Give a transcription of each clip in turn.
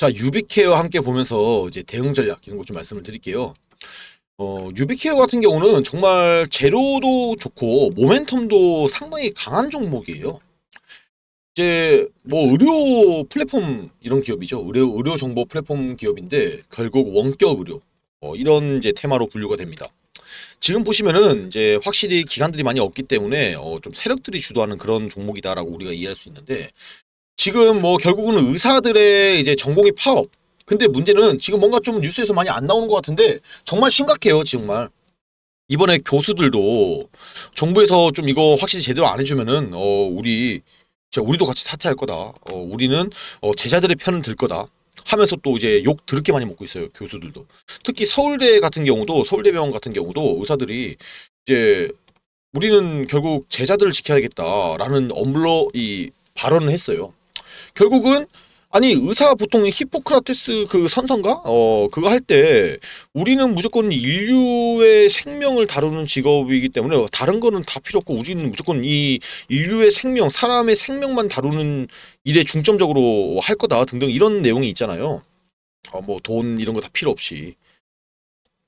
자, 유비케어와 함께 보면서 이제 대응 전략 이런 것 좀 말씀을 드릴게요. 어, 유비케어 같은 경우는 정말 재료도 좋고 모멘텀도 상당히 강한 종목이에요. 이제 뭐 의료 플랫폼 이런 기업이죠. 의료 의료 정보 플랫폼 기업인데 결국 원격 의료 어, 이런 이제 테마로 분류가 됩니다. 지금 보시면은 이제 확실히 기관들이 많이 없기 때문에 어, 좀 세력들이 주도하는 그런 종목이다라고 우리가 이해할 수 있는데 지금 뭐 결국은 의사들의 이제 전공이 파업. 근데 문제는 지금 뭔가 좀 뉴스에서 많이 안 나오는 것 같은데 정말 심각해요, 정말. 이번에 교수들도 정부에서 좀 이거 확실히 제대로 안 해주면은 어 우리 우리도 같이 사퇴할 거다. 어 우리는 어 제자들의 편을 들 거다. 하면서 또 이제 욕 드럽게 많이 먹고 있어요 교수들도 특히 서울대 같은 경우도 서울대병원 같은 경우도 의사들이 이제 우리는 결국 제자들을 지켜야겠다라는 업블러이 발언을 했어요 결국은 아니 의사 보통 히포크라테스 그 선선가 어 그거 할 때 우리는 무조건 인류의 생명을 다루는 직업이기 때문에 다른 거는 다 필요 없고 우리는 무조건 이 인류의 생명 사람의 생명만 다루는 일에 중점적으로 할 거다 등등 이런 내용이 있잖아요 어뭐 돈 이런 거 다 필요 없이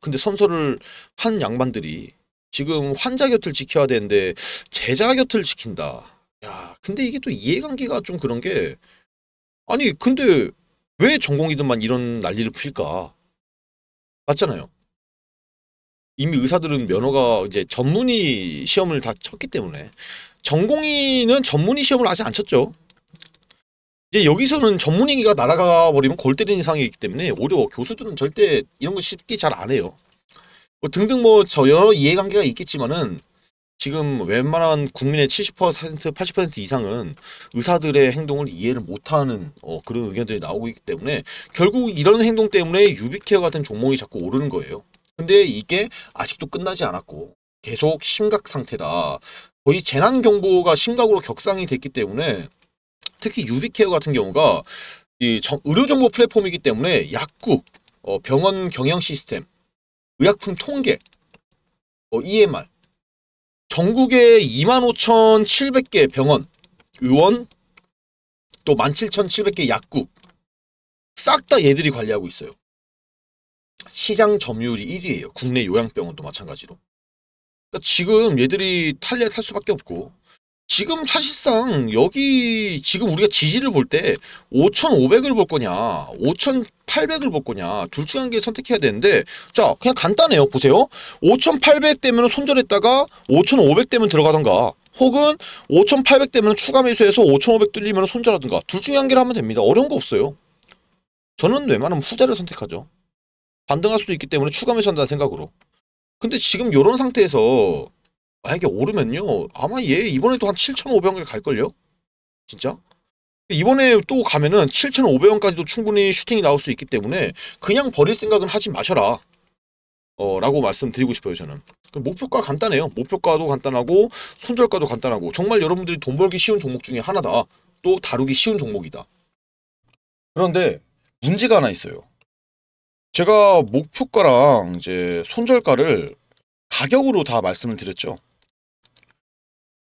근데 선서를 한 양반들이 지금 환자 곁을 지켜야 되는데 제자 곁을 지킨다 야 근데 이게 또 이해관계가 좀 그런 게 아니 근데 왜 전공이든만 이런 난리를 풀까? 맞잖아요. 이미 의사들은 면허가 이제 전문의 시험을 다 쳤기 때문에 전공의는 전문의 시험을 아직 안 쳤죠. 이제 여기서는 전문의가 날아가 버리면 골 때리는 상황이기 때문에 오히려 교수들은 절대 이런 거 쉽게 잘 안 해요. 뭐 등등 뭐 저 여러 이해관계가 있겠지만은 지금 웬만한 국민의 70% 80% 이상은 의사들의 행동을 이해를 못하는 어, 그런 의견들이 나오고 있기 때문에 결국 이런 행동 때문에 유비케어 같은 종목이 자꾸 오르는 거예요. 근데 이게 아직도 끝나지 않았고 계속 심각 상태다. 거의 재난 경보가 심각으로 격상이 됐기 때문에 특히 유비케어 같은 경우가 이 정, 의료 정보 플랫폼이기 때문에 약국, 어, 병원 경영 시스템, 의약품 통계, 어, EMR 전국에 25,700개 병원, 의원, 또 17,700개 약국 싹 다 얘들이 관리하고 있어요. 시장 점유율이 1위예요. 국내 요양병원도 마찬가지로. 그러니까 지금 얘들이 탈레 탈 수밖에 없고 지금 사실상 여기 지금 우리가 지지를 볼 때 5,500을 볼 거냐 5,800을 볼 거냐 둘 중에 한 개 선택해야 되는데 자 그냥 간단해요 보세요 5,800 때문에 손절했다가 5,500 때문에 들어가던가 혹은 5,800 때문에 추가 매수해서 5,500 뚫리면 손절하던가둘 중에 한 개를 하면 됩니다 어려운 거 없어요 저는 웬만하면 후자를 선택하죠 반등할 수도 있기 때문에 추가 매수한다는 생각으로 근데 지금 이런 상태에서 만약에 아, 오르면요. 아마 얘 이번에도 한 7,500원까지 갈걸요? 진짜? 이번에 또 가면은 7,500원까지도 충분히 슈팅이 나올 수 있기 때문에 그냥 버릴 생각은 하지 마셔라. 어, 라고 말씀드리고 싶어요 저는 그 목표가 간단해요 목표가도 간단하고 손절가도 간단하고 정말 여러분들이 돈 벌기 쉬운 종목 중에 하나다 또 다루기 쉬운 종목이다 그런데 문제가 하나 있어요 제가 목표가랑 이제 손절가를 가격으로 다 말씀을 드렸죠